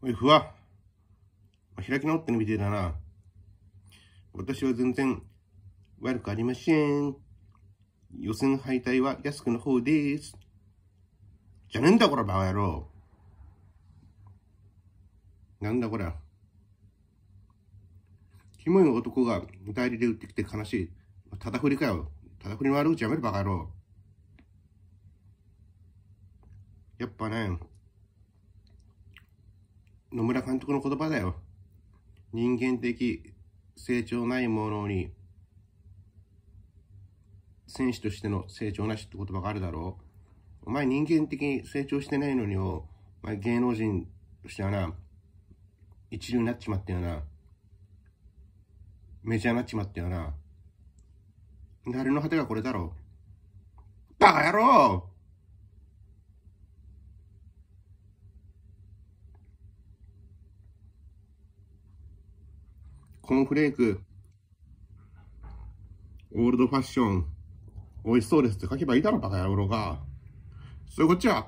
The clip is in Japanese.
こふわ。開き直ってるみてえだな。私は全然悪くありません。予選敗退は安くの方です。じゃねえんだこら、バカ野郎。なんだこら。キモい男が代理で売ってきて悲しい。ただ振りかよ。ただ振りの悪口やめるバカ野郎。やっぱね、野村監督の言葉だよ。人間的成長ないものに、選手としての成長なしって言葉があるだろう。お前人間的に成長してないのにお前芸能人としてはな、一流になっちまったよな。メジャーになっちまったよな。誰の果てがこれだろう。バカ野郎コーンフレーク、オールドファッション、美味しそうですって書けばいいだろ、バカ野郎が。それこっちは、